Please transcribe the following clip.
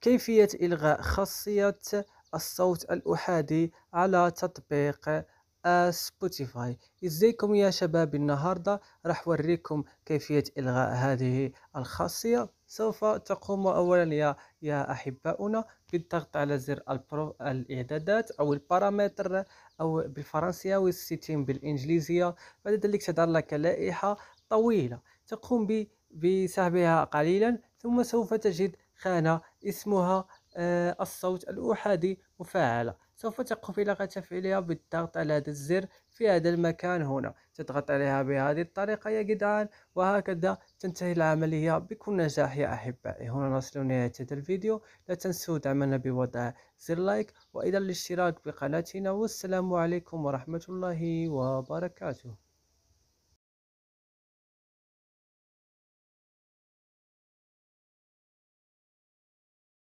كيفية إلغاء خاصية الصوت الأحادي على تطبيق سبوتيفاي ازيكم يا شباب النهاردة راح وريكم كيفية الغاء هذه الخاصية سوف تقوم اولا يا يا احباؤنا بالضغط على زر البرو... الاعدادات او البارامتر او بالفرنسية الستين بالانجليزية بعد ذلك تظهر لك لائحة طويلة تقوم بسحبها قليلا ثم سوف تجد خانة اسمها آه، الصوت الأحادي مفعلة سوف تقوم بلغة تفعيلها بالضغط على هذا الزر في هذا المكان هنا تضغط عليها بهذه الطريقة يا جدعان وهكذا تنتهي العملية بكل نجاح يا أحبائي هنا نصل لنهاية هذا الفيديو لا تنسوا دعمنا بوضع زر لايك وإلى الاشتراك بقناتنا والسلام عليكم ورحمة الله وبركاته